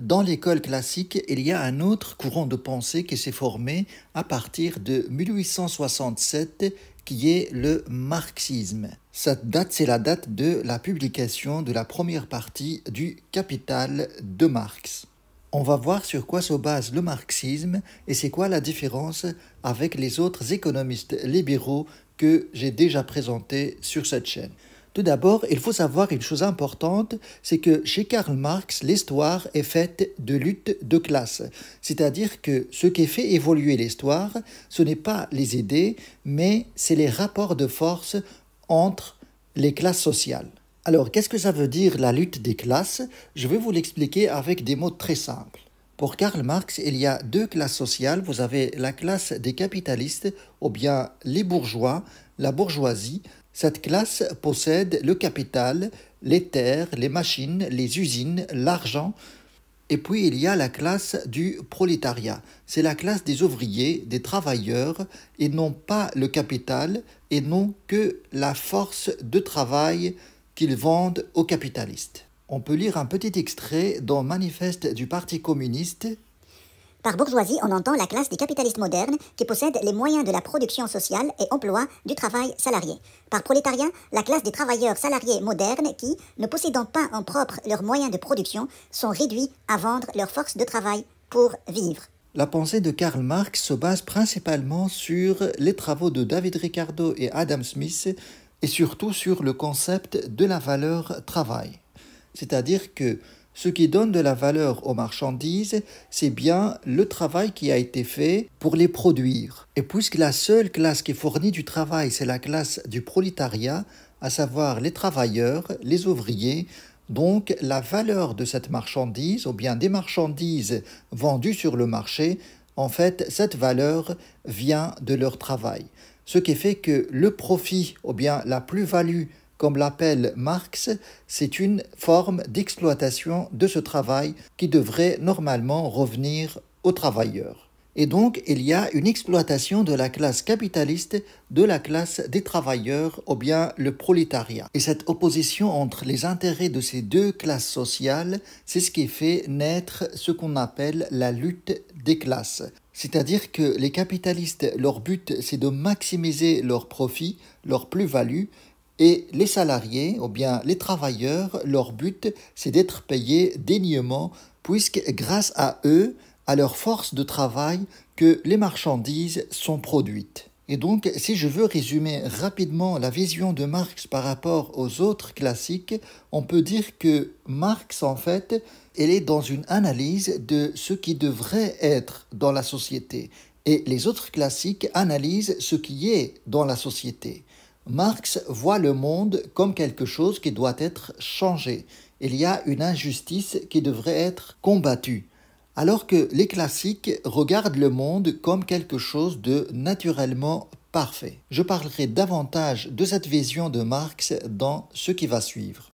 Dans l'école classique, il y a un autre courant de pensée qui s'est formé à partir de 1867 qui est le marxisme. Cette date, c'est la date de la publication de la première partie du Capital de Marx. On va voir sur quoi se base le marxisme et c'est quoi la différence avec les autres économistes libéraux que j'ai déjà présentés sur cette chaîne. Tout d'abord, il faut savoir une chose importante, c'est que chez Karl Marx, l'histoire est faite de lutte de classe. C'est-à-dire que ce qui fait évoluer l'histoire, ce n'est pas les idées, mais c'est les rapports de force entre les classes sociales. Alors, qu'est-ce que ça veut dire la lutte des classes Je vais vous l'expliquer avec des mots très simples. Pour Karl Marx, il y a deux classes sociales. Vous avez la classe des capitalistes, ou bien les bourgeois, la bourgeoisie, cette classe possède le capital, les terres, les machines, les usines, l'argent. Et puis il y a la classe du prolétariat. C'est la classe des ouvriers, des travailleurs, et non pas le capital, et non que la force de travail qu'ils vendent aux capitalistes. On peut lire un petit extrait dans Manifeste du Parti communiste par bourgeoisie, on entend la classe des capitalistes modernes qui possèdent les moyens de la production sociale et emploi du travail salarié. Par prolétariat, la classe des travailleurs salariés modernes qui, ne possédant pas en propre leurs moyens de production, sont réduits à vendre leur force de travail pour vivre. La pensée de Karl Marx se base principalement sur les travaux de David Ricardo et Adam Smith et surtout sur le concept de la valeur travail. C'est-à-dire que ce qui donne de la valeur aux marchandises, c'est bien le travail qui a été fait pour les produire. Et puisque la seule classe qui fournit du travail, c'est la classe du prolétariat, à savoir les travailleurs, les ouvriers, donc la valeur de cette marchandise, ou bien des marchandises vendues sur le marché, en fait, cette valeur vient de leur travail. Ce qui fait que le profit, ou bien la plus-value comme l'appelle Marx, c'est une forme d'exploitation de ce travail qui devrait normalement revenir aux travailleurs. Et donc, il y a une exploitation de la classe capitaliste, de la classe des travailleurs ou bien le prolétariat. Et cette opposition entre les intérêts de ces deux classes sociales, c'est ce qui fait naître ce qu'on appelle la lutte des classes. C'est-à-dire que les capitalistes, leur but, c'est de maximiser leurs profits, leur plus-value, et les salariés, ou bien les travailleurs, leur but, c'est d'être payés dignement, puisque grâce à eux, à leur force de travail, que les marchandises sont produites. Et donc, si je veux résumer rapidement la vision de Marx par rapport aux autres classiques, on peut dire que Marx, en fait, elle est dans une analyse de ce qui devrait être dans la société. Et les autres classiques analysent ce qui est dans la société. Marx voit le monde comme quelque chose qui doit être changé. Il y a une injustice qui devrait être combattue. Alors que les classiques regardent le monde comme quelque chose de naturellement parfait. Je parlerai davantage de cette vision de Marx dans ce qui va suivre.